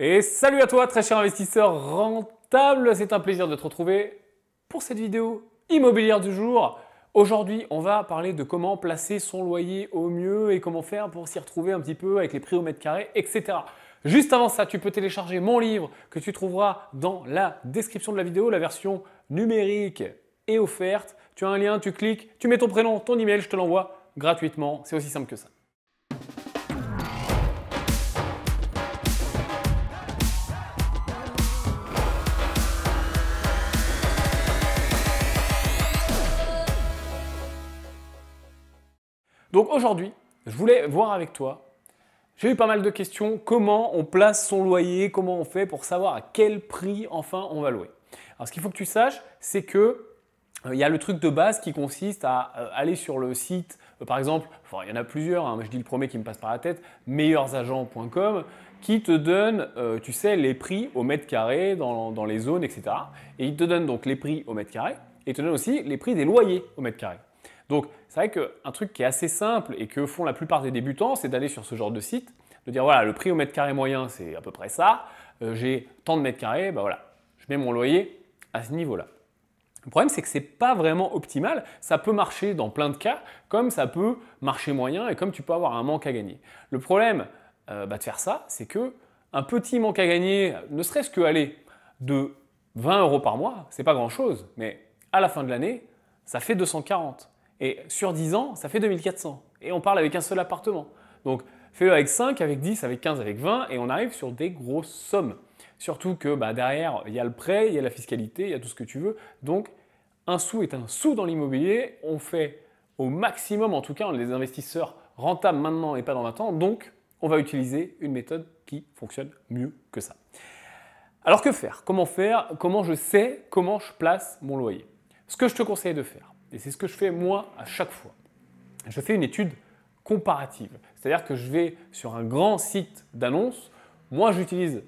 Et salut à toi, très cher investisseur rentable. C'est un plaisir de te retrouver pour cette vidéo immobilière du jour. Aujourd'hui, on va parler de comment placer son loyer au mieux et comment faire pour s'y retrouver un petit peu avec les prix au mètre carré, etc. Juste avant ça, tu peux télécharger mon livre que tu trouveras dans la description de la vidéo, la version numérique et offerte. Tu as un lien, tu cliques, tu mets ton prénom, ton email, je te l'envoie gratuitement. C'est aussi simple que ça. Donc aujourd'hui, je voulais voir avec toi. J'ai eu pas mal de questions. Comment on place son loyer Comment on fait pour savoir à quel prix enfin on va louer Alors ce qu'il faut que tu saches, c'est que euh, il y a le truc de base qui consiste à euh, aller sur le site, euh, par exemple, il y en a plusieurs, hein, je dis le premier qui me passe par la tête, meilleursagents.com, qui te donne, tu sais, les prix au mètre carré dans, dans les zones, etc. Et il te donne donc les prix au mètre carré, et il te donne aussi les prix des loyers au mètre carré. Donc c'est vrai qu'un truc qui est assez simple et que font la plupart des débutants, c'est d'aller sur ce genre de site, de dire voilà, le prix au mètre carré moyen, c'est à peu près ça, euh, j'ai tant de mètres carrés, ben voilà, je mets mon loyer à ce niveau-là. Le problème, c'est que ce n'est pas vraiment optimal. Ça peut marcher dans plein de cas, comme ça peut marcher moyen et comme tu peux avoir un manque à gagner. Le problème euh, bah, de faire ça, c'est que un petit manque à gagner, ne serait-ce que aller de 20 euros par mois, c'est pas grand-chose, mais à la fin de l'année, ça fait 240. Et sur 10 ans, ça fait 2400. Et on parle avec un seul appartement. Donc fais-le avec 5, avec 10, avec 15, avec 20, et on arrive sur des grosses sommes. Surtout que bah, derrière, il y a le prêt, il y a la fiscalité, il y a tout ce que tu veux. Donc un sou est un sou dans l'immobilier. On fait au maximum, en tout cas, on est des investisseurs rentables maintenant et pas dans 20 ans. Donc on va utiliser une méthode qui fonctionne mieux que ça. Alors que faire Comment faire Comment je sais comment je place mon loyer Ce que je te conseille de faire, et c'est ce que je fais moi à chaque fois. Je fais une étude comparative. C'est-à-dire que je vais sur un grand site d'annonces. Moi, j'utilise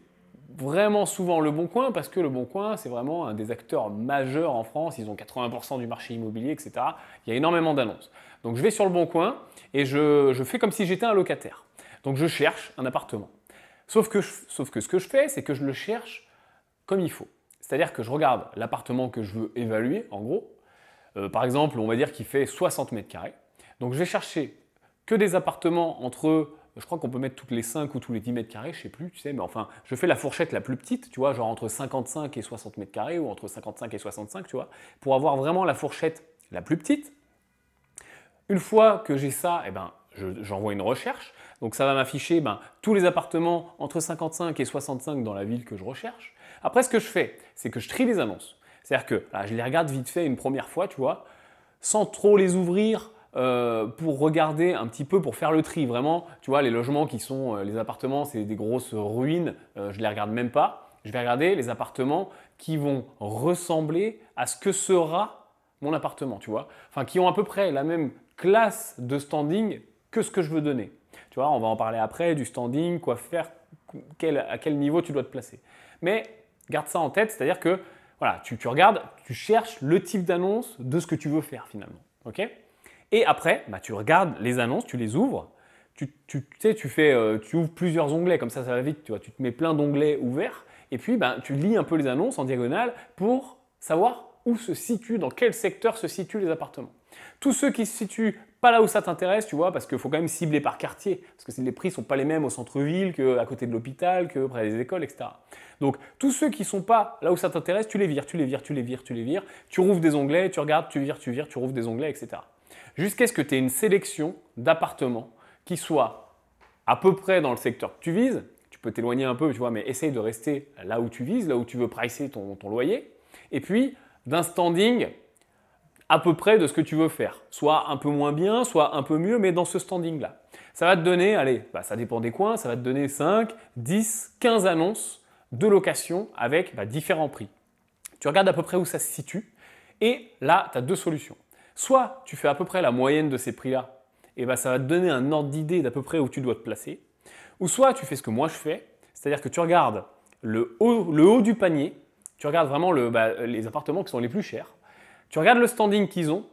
vraiment souvent Le Bon Coin parce que Le Bon Coin, c'est vraiment un des acteurs majeurs en France. Ils ont 80% du marché immobilier, etc. Il y a énormément d'annonces. Donc, je vais sur Le Bon Coin et je, fais comme si j'étais un locataire. Donc, je cherche un appartement. Sauf que, sauf que ce que je fais, c'est que je le cherche comme il faut. C'est-à-dire que je regarde l'appartement que je veux évaluer, en gros, euh, par exemple, on va dire qu'il fait 60 mètres carrés. Donc je vais chercher que des appartements entre, je crois qu'on peut mettre toutes les 5 ou tous les 10 mètres carrés, je sais plus, tu sais, mais enfin, je fais la fourchette la plus petite, tu vois, genre entre 55 et 60 mètres carrés ou entre 55 et 65, tu vois, pour avoir vraiment la fourchette la plus petite. Une fois que j'ai ça, eh ben, j'envoie une recherche. Donc ça va m'afficher ben, tous les appartements entre 55 et 65 dans la ville que je recherche. Après, ce que je fais, c'est que je trie les annonces. C'est-à-dire que je les regarde vite fait une première fois, tu vois, sans trop les ouvrir, euh, pour regarder un petit peu, pour faire le tri. Vraiment, tu vois, les logements qui sont, euh, les appartements, c'est des grosses ruines, euh, je ne les regarde même pas. Je vais regarder les appartements qui vont ressembler à ce que sera mon appartement, tu vois. Enfin, qui ont à peu près la même classe de standing que ce que je veux donner. Tu vois, on va en parler après, du standing, quoi faire, à quel niveau tu dois te placer. Mais garde ça en tête, c'est-à-dire que voilà, tu, regardes, tu cherches le type d'annonce de ce que tu veux faire finalement. ok et après, bah, tu regardes les annonces, tu les ouvres, tu, tu, fais, euh, tu ouvres plusieurs onglets, comme ça ça va vite, tu, te mets plein d'onglets ouverts, et puis ben, tu lis un peu les annonces en diagonale pour savoir où se situe, dans quel secteur se situent les appartements. Tous ceux qui se situent pas là où ça t'intéresse, tu vois, parce qu'il faut quand même cibler par quartier, parce que les prix sont pas les mêmes au centre-ville qu'à côté de l'hôpital, que près des écoles, etc. Donc tous ceux qui sont pas là où ça t'intéresse, tu les vires, tu les vires, tu les vires, tu les vires, tu rouvres des onglets, tu regardes, tu vires, tu vires, tu rouvres des onglets, etc. Jusqu'à ce que tu aies une sélection d'appartements qui soit à peu près dans le secteur que tu vises, tu peux t'éloigner un peu, tu vois, mais essaye de rester là où tu vises, là où tu veux pricer ton, ton loyer, et puis d'un standing à peu près de ce que tu veux faire. Soit un peu moins bien, soit un peu mieux, mais dans ce standing-là. Ça va te donner, allez, bah, ça dépend des coins, ça va te donner 5, 10, 15 annonces de location avec bah, différents prix. Tu regardes à peu près où ça se situe, et là, tu as deux solutions. Soit tu fais à peu près la moyenne de ces prix-là, et bah, ça va te donner un ordre d'idée d'à peu près où tu dois te placer. Ou soit tu fais ce que moi je fais, c'est-à-dire que tu regardes le haut, du panier, tu regardes vraiment bah, les appartements qui sont les plus chers, tu regardes le standing qu'ils ont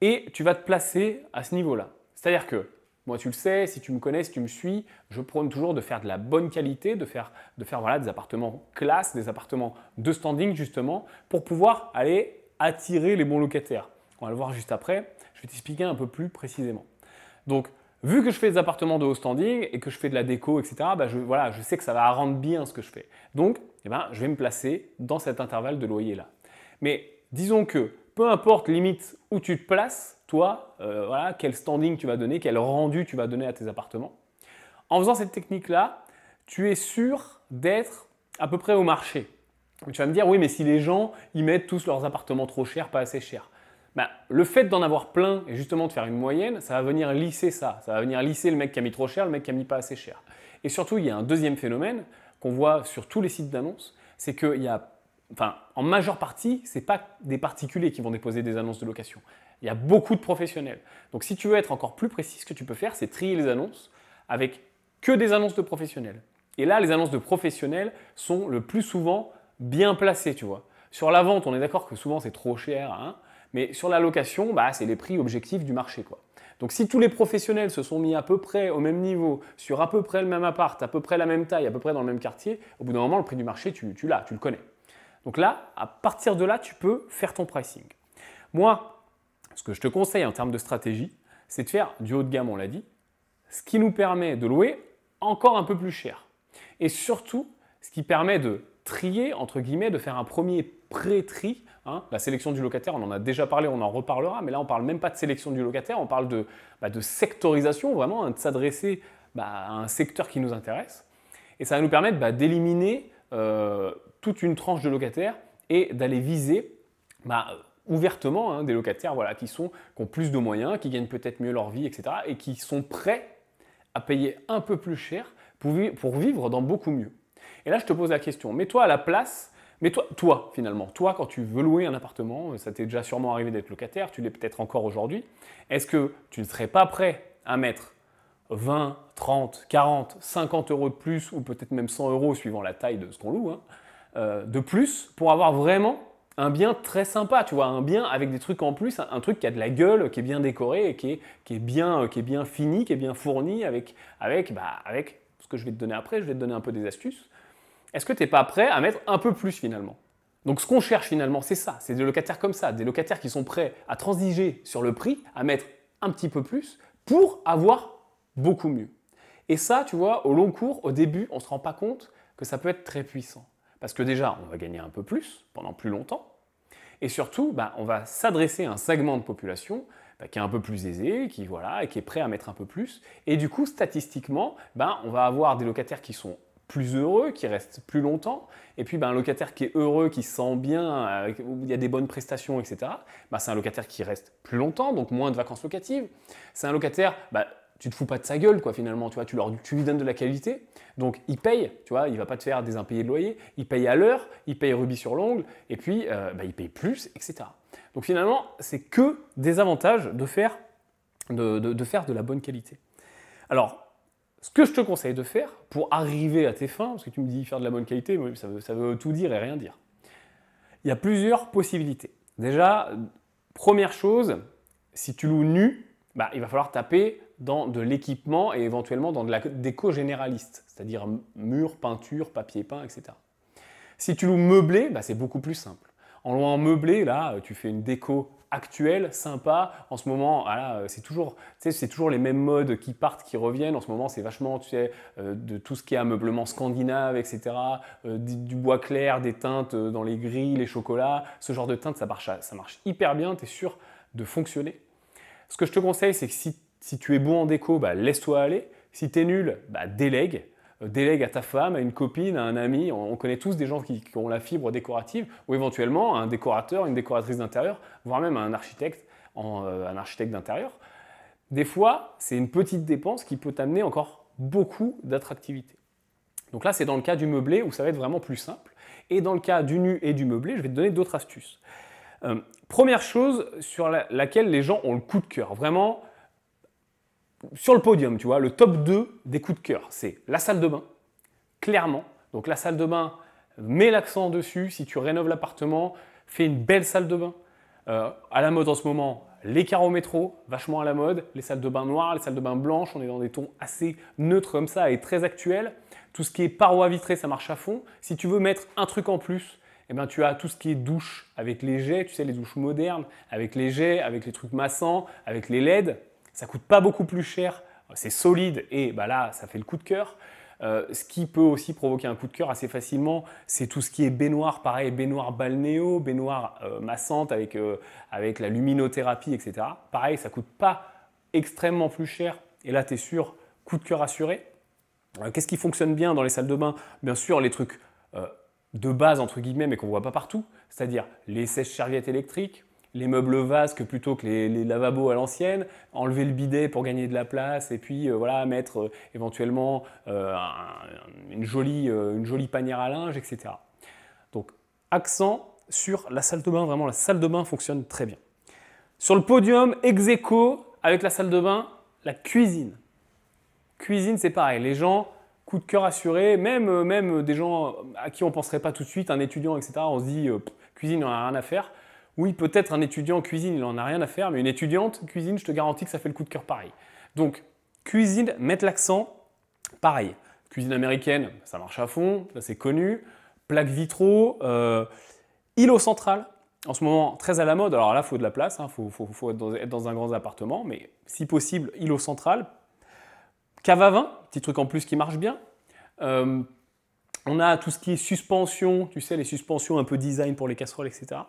et tu vas te placer à ce niveau-là. C'est-à-dire que, moi tu le sais, si tu me connais, si tu me suis, je prône toujours de faire de la bonne qualité, de faire, de faire voilà, des appartements classe, des appartements de standing justement, pour pouvoir aller attirer les bons locataires. On va le voir juste après, je vais t'expliquer un peu plus précisément. Donc, vu que je fais des appartements de haut standing et que je fais de la déco, etc., bah, je, voilà, je sais que ça va rendre bien ce que je fais. Donc, eh ben, je vais me placer dans cet intervalle de loyer-là. Mais Disons que peu importe limite où tu te places, toi, euh, voilà, quel standing tu vas donner, quel rendu tu vas donner à tes appartements. En faisant cette technique-là, tu es sûr d'être à peu près au marché. Tu vas me dire, oui, mais si les gens, ils mettent tous leurs appartements trop chers, pas assez chers. Bah, le fait d'en avoir plein et justement de faire une moyenne, ça va venir lisser ça. Ça va venir lisser le mec qui a mis trop cher, le mec qui a mis pas assez cher. Et surtout, il y a un deuxième phénomène qu'on voit sur tous les sites d'annonces, c'est qu'il y a enfin, en majeure partie, ce n'est pas des particuliers qui vont déposer des annonces de location. Il y a beaucoup de professionnels. Donc si tu veux être encore plus précis, ce que tu peux faire, c'est trier les annonces avec que des annonces de professionnels. Et là, les annonces de professionnels sont le plus souvent bien placées, tu vois. Sur la vente, on est d'accord que souvent c'est trop cher, hein, mais sur la location, bah, c'est les prix objectifs du marché, quoi. Donc si tous les professionnels se sont mis à peu près au même niveau, sur à peu près le même appart, à peu près la même taille, à peu près dans le même quartier, au bout d'un moment, le prix du marché, tu l'as, tu le connais. Donc là, à partir de là, tu peux faire ton pricing. Moi, ce que je te conseille en termes de stratégie, c'est de faire du haut de gamme, on l'a dit, ce qui nous permet de louer encore un peu plus cher. Et surtout, ce qui permet de trier, entre guillemets, de faire un premier pré-tri. Hein. la sélection du locataire, on en a déjà parlé, on en reparlera, mais là, on parle même pas de sélection du locataire, on parle de, bah, sectorisation, vraiment, hein, de s'adresser bah, à un secteur qui nous intéresse. Et ça va nous permettre bah, d'éliminer euh, toute une tranche de locataires et d'aller viser bah, ouvertement hein, des locataires qui, sont, ont plus de moyens, qui gagnent peut-être mieux leur vie, etc. et qui sont prêts à payer un peu plus cher pour, vivre dans beaucoup mieux. Et là, je te pose la question, mets-toi à la place mets toi, toi, finalement, toi, quand tu veux louer un appartement, ça t'est déjà sûrement arrivé d'être locataire, tu l'es peut-être encore aujourd'hui, est-ce que tu ne serais pas prêt à mettre 20, 30, 40, 50 euros de plus, ou peut-être même 100 euros suivant la taille de ce qu'on loue, hein, euh, de plus pour avoir vraiment un bien très sympa, tu vois, un bien avec des trucs en plus, un, truc qui a de la gueule, qui est bien décoré, et euh, qui est, bien, fini, qui est bien fourni, avec, avec, bah, avec ce que je vais te donner après, je vais te donner un peu des astuces. Est-ce que tu n'es pas prêt à mettre un peu plus finalement donc ce qu'on cherche finalement, c'est ça, c'est des locataires comme ça, des locataires qui sont prêts à transiger sur le prix, à mettre un petit peu plus pour avoir beaucoup mieux. Et ça, tu vois, au long cours, au début, on ne se rend pas compte que ça peut être très puissant. Parce que déjà, on va gagner un peu plus pendant plus longtemps. Et surtout, bah, on va s'adresser à un segment de population bah, qui est un peu plus aisé, qui, voilà, et qui est prêt à mettre un peu plus. Et du coup, statistiquement, bah, on va avoir des locataires qui sont plus heureux, qui restent plus longtemps. Et puis, un locataire qui est heureux, qui sent bien, euh, où il y a des bonnes prestations, etc., c'est un locataire qui reste plus longtemps, donc moins de vacances locatives. C'est un locataire tu te fous pas de sa gueule, quoi, finalement, tu vois, tu, lui donnes de la qualité, donc il paye, tu vois, il va pas te faire des impayés de loyer, il paye à l'heure, il paye rubis sur l'ongle, et puis euh, bah, il paye plus, etc. Donc finalement, c'est que des avantages de faire de, faire de la bonne qualité. Alors, ce que je te conseille de faire pour arriver à tes fins, parce que tu me dis faire de la bonne qualité, ça veut, tout dire et rien dire. Il y a plusieurs possibilités. Déjà, première chose, si tu loues nu, bah, il va falloir taper dans de l'équipement et éventuellement dans de la déco généraliste, c'est-à-dire mur, peinture, papier peint, etc. Si tu loues meublé, bah, c'est beaucoup plus simple. En louant meublé, là, euh, tu fais une déco actuelle, sympa. En ce moment, ah euh, c'est toujours, c'est toujours les mêmes modes qui partent, qui reviennent. En ce moment, c'est vachement, tu euh, de tout ce qui est ameublement scandinave, etc. du, bois clair, des teintes dans les gris, les chocolats. Ce genre de teintes, ça marche, ça marche hyper bien. Tu es sûr de fonctionner. Ce que je te conseille, c'est que si si tu es bon en déco, bah, laisse-toi aller. Si tu es nul, bah, délègue. Euh, délègue à ta femme, à une copine, à un ami. On connaît tous des gens qui, ont la fibre décorative ou éventuellement à un décorateur, une décoratrice d'intérieur, voire même à un architecte, euh, un architecte d'intérieur. Des fois, c'est une petite dépense qui peut t'amener encore beaucoup d'attractivité. Donc là, c'est dans le cas du meublé où ça va être vraiment plus simple. Et dans le cas du nu et du meublé, je vais te donner d'autres astuces. Euh, première chose sur laquelle les gens ont le coup de cœur. Vraiment, sur le podium, tu vois, le top 2 des coups de cœur, c'est la salle de bain, clairement. Donc la salle de bain, mets l'accent dessus. Si tu rénoves l'appartement, fais une belle salle de bain. Euh, à la mode en ce moment, les carreaux métro, vachement à la mode, les salles de bain noires, les salles de bain blanches, on est dans des tons assez neutres comme ça et très actuels. Tout ce qui est parois vitrées, ça marche à fond. Si tu veux mettre un truc en plus, eh ben, tu as tout ce qui est douche avec les jets, tu sais, les douches modernes, avec les jets, avec les trucs massants, avec les LED. Ça coûte pas beaucoup plus cher, c'est solide et bah là, ça fait le coup de cœur. Euh, ce qui peut aussi provoquer un coup de cœur assez facilement, c'est tout ce qui est baignoire, pareil, baignoire balnéo, baignoire euh, massante avec, euh, avec la luminothérapie, etc. Pareil, ça coûte pas extrêmement plus cher. Et là, tu es sûr, coup de cœur assuré. Qu'est-ce qui fonctionne bien dans les salles de bain Bien sûr, les trucs de base, entre guillemets, mais qu'on voit pas partout, c'est-à-dire les sèches-serviettes électriques, les meubles vasques plutôt que les, lavabos à l'ancienne, enlever le bidet pour gagner de la place et puis euh, voilà, mettre euh, éventuellement euh, une, jolie, une panière à linge, etc. Donc accent sur la salle de bain, vraiment la salle de bain fonctionne très bien. Sur le podium, ex avec la salle de bain, la cuisine. Cuisine, c'est pareil, les gens, coup de cœur assuré, même, même des gens à qui on ne penserait pas tout de suite, un étudiant, etc., on se dit, cuisine, on n'a rien à faire. Oui, peut-être un étudiant en cuisine, il n'en a rien à faire, mais une étudiante cuisine, je te garantis que ça fait le coup de cœur pareil. Donc, cuisine, mettre l'accent, pareil. Cuisine américaine, ça marche à fond, ça c'est connu. Plaque vitraux, euh, îlot central, en ce moment très à la mode. Alors là, il faut de la place, il hein, faut, être, dans, un grand appartement, mais si possible, îlot central. Cave à vin, petit truc en plus qui marche bien. Euh, on a tout ce qui est suspension, tu sais, les suspensions un peu design pour les casseroles, etc.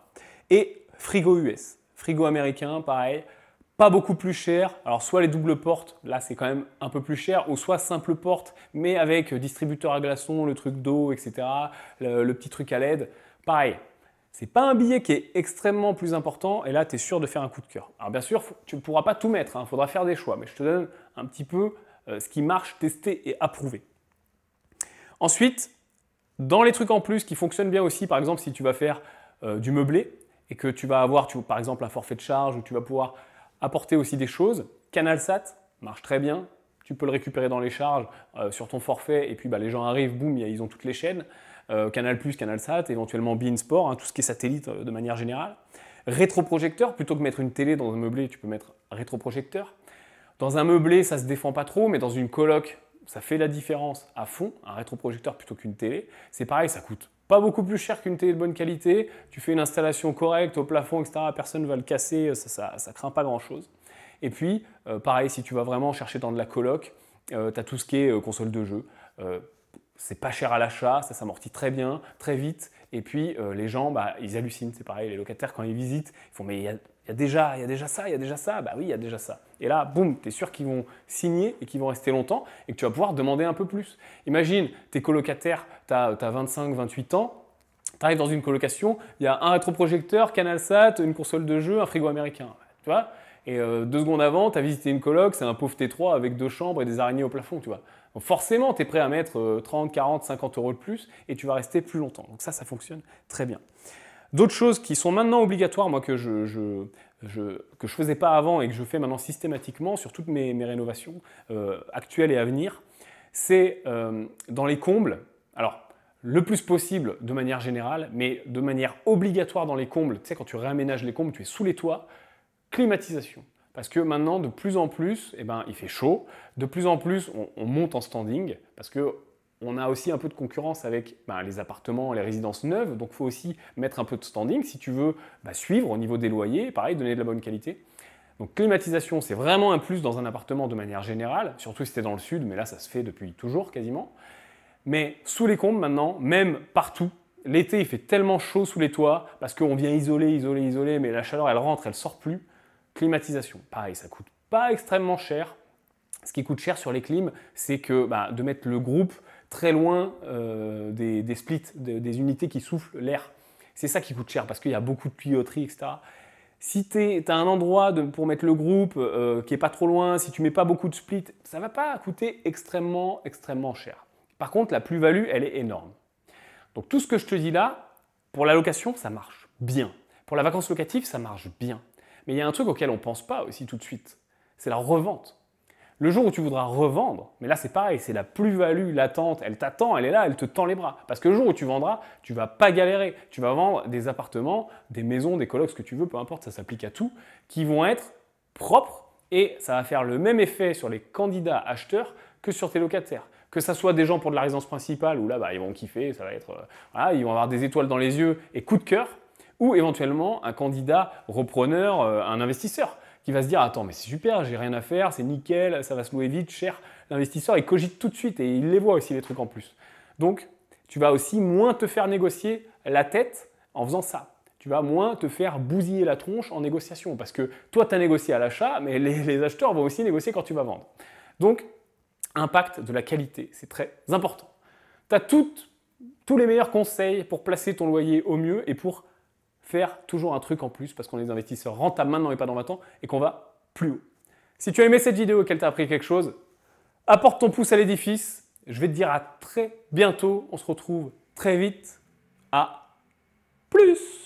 Et frigo US, frigo américain, pareil, pas beaucoup plus cher. Alors soit les doubles portes, là c'est quand même un peu plus cher, ou soit simple porte, mais avec distributeur à glaçons, le truc d'eau, etc., le, petit truc à LED, pareil. C'est pas un billet qui est extrêmement plus important, et là tu es sûr de faire un coup de cœur. Alors bien sûr, tu ne pourras pas tout mettre, il hein. faudra faire des choix, mais je te donne un petit peu euh, ce qui marche, testé et approuvé. Ensuite, dans les trucs en plus qui fonctionnent bien aussi, par exemple si tu vas faire euh, du meublé, et que tu vas avoir, par exemple, un forfait de charge où tu vas pouvoir apporter aussi des choses. CanalSat marche très bien. Tu peux le récupérer dans les charges euh, sur ton forfait et puis bah, les gens arrivent, boum, ils ont toutes les chaînes. Euh, Canal+, CanalSat, éventuellement Bein Sport, hein, tout ce qui est satellite euh, de manière générale. Rétroprojecteur, plutôt que mettre une télé dans un meublé, tu peux mettre un rétroprojecteur. Dans un meublé, ça se défend pas trop, mais dans une coloc, ça fait la différence à fond, un rétroprojecteur plutôt qu'une télé. C'est pareil, ça coûte pas beaucoup plus cher qu'une télé de bonne qualité, tu fais une installation correcte au plafond, etc., personne ne va le casser, euh, ça, craint pas grand-chose. Et puis, euh, pareil, si tu vas vraiment chercher dans de la coloc, euh, tu as tout ce qui est console de jeu. c'est pas cher à l'achat, ça s'amortit très bien, très vite. Et puis, les gens, bah, ils hallucinent. C'est pareil, les locataires, quand ils visitent, ils font Mais il y a il y a déjà, il y a déjà ça, il y a déjà ça, bah oui, il y a déjà ça. Et là, boum, tu es sûr qu'ils vont signer et qu'ils vont rester longtemps et que tu vas pouvoir demander un peu plus. Imagine, tes colocataires, tu as, 25, 28 ans, tu arrives dans une colocation, il y a un rétroprojecteur, CanalSat, une console de jeu, un frigo américain, tu vois et euh, deux secondes avant, tu as visité une coloc, c'est un pauvre T3 avec deux chambres et des araignées au plafond, tu Donc forcément, tu es prêt à mettre 30, 40, 50 euros de plus et tu vas rester plus longtemps. Donc ça, ça fonctionne très bien. D'autres choses qui sont maintenant obligatoires, moi que je, ne faisais pas avant et que je fais maintenant systématiquement sur toutes mes, rénovations euh, actuelles et à venir, c'est euh, dans les combles. Alors, le plus possible de manière générale, mais de manière obligatoire dans les combles. Tu sais, quand tu réaménages les combles, tu es sous les toits. Climatisation. Parce que maintenant, de plus en plus, eh ben, il fait chaud. De plus en plus, on, on monte en standing. Parce que on a aussi un peu de concurrence avec bah, les appartements, les résidences neuves, donc il faut aussi mettre un peu de standing si tu veux bah, suivre au niveau des loyers, pareil, donner de la bonne qualité. Donc climatisation, c'est vraiment un plus dans un appartement de manière générale, surtout si tu dans le sud, mais là ça se fait depuis toujours quasiment. Mais sous les combles maintenant, même partout, l'été il fait tellement chaud sous les toits, parce qu'on vient isoler, isoler, isoler, mais la chaleur elle rentre, elle sort plus. Climatisation, pareil, ça coûte pas extrêmement cher. Ce qui coûte cher sur les clims, c'est que bah, de mettre le groupe très loin euh, des, splits, des, unités qui soufflent l'air. C'est ça qui coûte cher parce qu'il y a beaucoup de tuyauterie, etc. Si tu as un endroit de, pour mettre le groupe euh, qui est pas trop loin, si tu mets pas beaucoup de splits, ça va pas coûter extrêmement, extrêmement cher. Par contre, la plus-value, elle est énorme. Donc tout ce que je te dis là, pour la location, ça marche bien. Pour la vacance locative, ça marche bien. Mais il y a un truc auquel on ne pense pas aussi tout de suite, c'est la revente. Le jour où tu voudras revendre, mais là c'est pareil, c'est la plus-value l'attente, elle t'attend, elle est là, elle te tend les bras. Parce que le jour où tu vendras, tu vas pas galérer. Tu vas vendre des appartements, des maisons, des colloques, ce que tu veux, peu importe, ça s'applique à tout, qui vont être propres et ça va faire le même effet sur les candidats acheteurs que sur tes locataires. Que ça soit des gens pour de la résidence principale où là bah, ils vont kiffer, ça va être euh, voilà, ils vont avoir des étoiles dans les yeux et coup de cœur, ou éventuellement un candidat repreneur, euh, un investisseur qui va se dire Attends, mais c'est super, j'ai rien à faire, c'est nickel, ça va se louer vite, cher. L'investisseur, il cogite tout de suite et il les voit aussi, les trucs en plus. Donc, tu vas aussi moins te faire négocier la tête en faisant ça. Tu vas moins te faire bousiller la tronche en négociation parce que toi, tu as négocié à l'achat, mais les, acheteurs vont aussi négocier quand tu vas vendre. Donc, impact de la qualité, c'est très important. Tu as tous les meilleurs conseils pour placer ton loyer au mieux et pour faire toujours un truc en plus parce qu'on est des investisseurs rentables maintenant et pas dans 20 ans et qu'on va plus haut. Si tu as aimé cette vidéo et qu'elle t'a appris quelque chose, apporte ton pouce à l'édifice. Je vais te dire à très bientôt. On se retrouve très vite. À plus